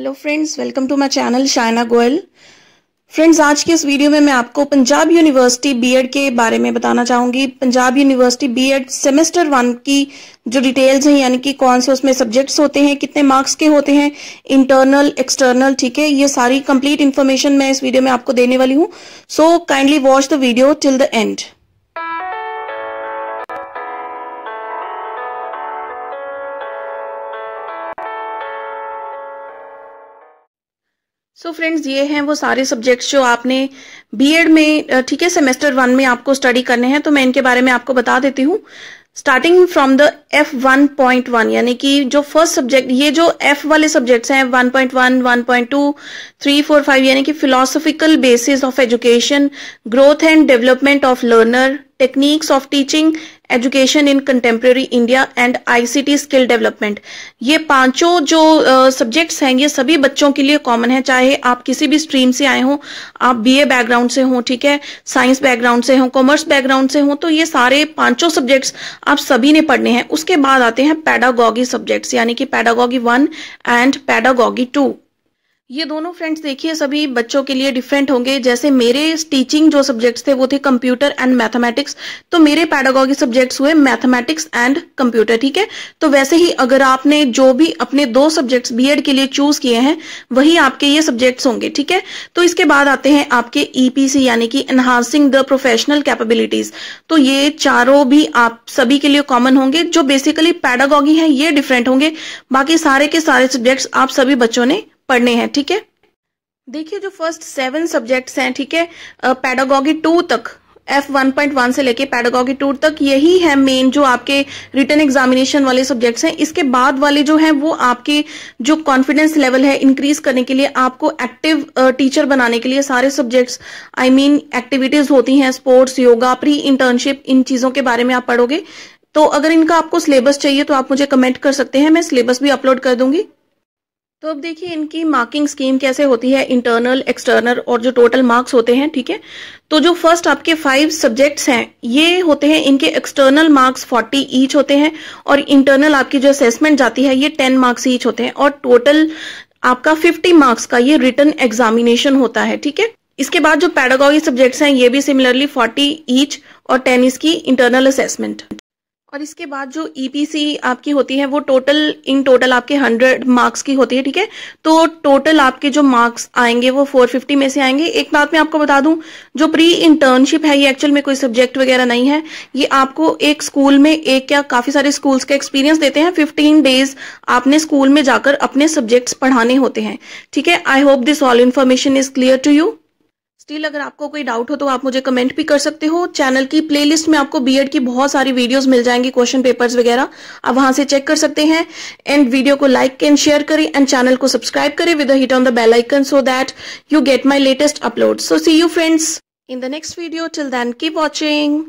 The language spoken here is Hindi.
hello friends welcome to my channel Shayna Goyal friends आज के इस वीडियो में मैं आपको पंजाब यूनिवर्सिटी बीएड के बारे में बताना चाहूंगी Punjab university BEd semester one की जो डिटेल्स हैं यानी कि कौन से उसमें सब्जेक्ट्स होते हैं कितने मार्क्स के होते हैं इंटरनल एक्सटर्नल ठीक है ये सारी कंप्लीट इन्फॉर्मेशन मैं इस वीडियो में आपको देने वाली हूँ so kindly watch the video till the end so so friends ये हैं वो सारे सब्जेक्ट्स जो आपने बीएड में ठीक है सेमेस्टर वन में आपको स्टडी करने हैं तो मैं इनके बारे में आपको बता देती हूँ starting from the F one point one यानी कि जो फर्स्ट सब्जेक्ट ये जो एफ वाले सब्जेक्ट्स हैं one point one one point two three four five यानी कि philosophical basis of education growth and development of learner techniques of teaching education in contemporary India and ICT skill development ये पांचों जो सब्जेक्ट्स uh, हैं ये सभी बच्चों के लिए कॉमन है चाहे आप किसी भी स्ट्रीम से आए हों आप बीए बैकग्राउंड से हों ठीक है साइंस बैकग्राउंड से हो कॉमर्स बैकग्राउंड से हों तो ये सारे पांचों सब्जेक्ट्स आप सभी ने पढ़ने हैं उसके बाद आते हैं पैडागॉगी सब्जेक्ट्स यानी कि pedagogy one and pedagogy two ये दोनों फ्रेंड्स देखिए सभी बच्चों के लिए डिफरेंट होंगे जैसे मेरे टीचिंग जो सब्जेक्ट्स थे वो थे कंप्यूटर एंड मैथमेटिक्स तो मेरे पैडागॉगी सब्जेक्ट्स हुए मैथमेटिक्स एंड कंप्यूटर ठीक है तो वैसे ही अगर आपने जो भी अपने दो सब्जेक्ट्स बीएड के लिए चूज किए हैं वही आपके ये सब्जेक्ट्स होंगे ठीक है तो इसके बाद आते हैं आपके ईपीसी e यानी कि एनहांसिंग द प्रोफेशनल कैपेबिलिटीज तो ये चारों भी आप सभी के लिए कॉमन होंगे जो बेसिकली पैडागॉगी है ये डिफरेंट होंगे बाकी सारे के सारे सब्जेक्ट्स आप सभी बच्चों ने पढ़ने हैं ठीक है देखिए जो फर्स्ट सेवन सब्जेक्ट्स हैं ठीक है पैडागॉगी टू तक एफ वन पॉइंट वन से लेके पैडागॉगी टू तक यही है मेन जो आपके रिटर्न एग्जामिनेशन वाले सब्जेक्ट्स हैं इसके बाद वाले जो हैं वो आपके जो कॉन्फिडेंस लेवल है इंक्रीज करने के लिए आपको एक्टिव टीचर बनाने के लिए सारे सब्जेक्ट्स आई मीन एक्टिविटीज होती हैं स्पोर्ट्स योगा प्री इंटर्नशिप इन चीजों के बारे में आप पढ़ोगे तो अगर इनका आपको सिलेबस चाहिए तो आप मुझे कमेंट कर सकते हैं मैं सिलेबस भी अपलोड कर दूंगी तो अब देखिए इनकी मार्किंग स्कीम कैसे होती है इंटरनल एक्सटर्नल और जो टोटल मार्क्स होते हैं ठीक है तो जो फर्स्ट आपके फाइव सब्जेक्ट्स हैं ये होते हैं इनके एक्सटर्नल मार्क्स फोर्टी ईच होते हैं और इंटरनल आपकी जो असेसमेंट जाती है ये टेन मार्क्स ईच होते हैं और टोटल आपका फिफ्टी मार्क्स का ये रिटर्न एग्जामिनेशन होता है ठीक है इसके बाद जो पैडागॉजी सब्जेक्ट्स हैं ये भी सिमिलरली फोर्टी ईच और टेन इसकी इंटरनल असेसमेंट और इसके बाद जो ईपीसी e आपकी होती है वो टोटल इन टोटल आपके हंड्रेड मार्क्स की होती है ठीक है तो टोटल आपके जो मार्क्स आएंगे वो फोर फिफ्टी में से आएंगे एक बात मैं आपको बता दूं जो प्री इंटर्नशिप है ये एक्चुअल में कोई सब्जेक्ट वगैरह नहीं है ये आपको एक स्कूल में एक या काफी सारे स्कूल्स का एक्सपीरियंस देते हैं फिफ्टीन डेज आपने स्कूल में जाकर अपने सब्जेक्ट्स पढ़ाने होते हैं ठीक है I hope this all information is clear to you still अगर आपको कोई डाउट हो तो आप मुझे कमेंट भी कर सकते हो चैनल की प्लेलिस्ट में आपको बीएड की बहुत सारी वीडियोस मिल जाएंगी क्वेश्चन पेपर्स वगैरह आप वहां से चेक कर सकते हैं एंड वीडियो को लाइक एंड शेयर करें एंड चैनल को सब्सक्राइब करें with hit on the bell icon so that you get my latest upload so see you friends in the next video till then keep watching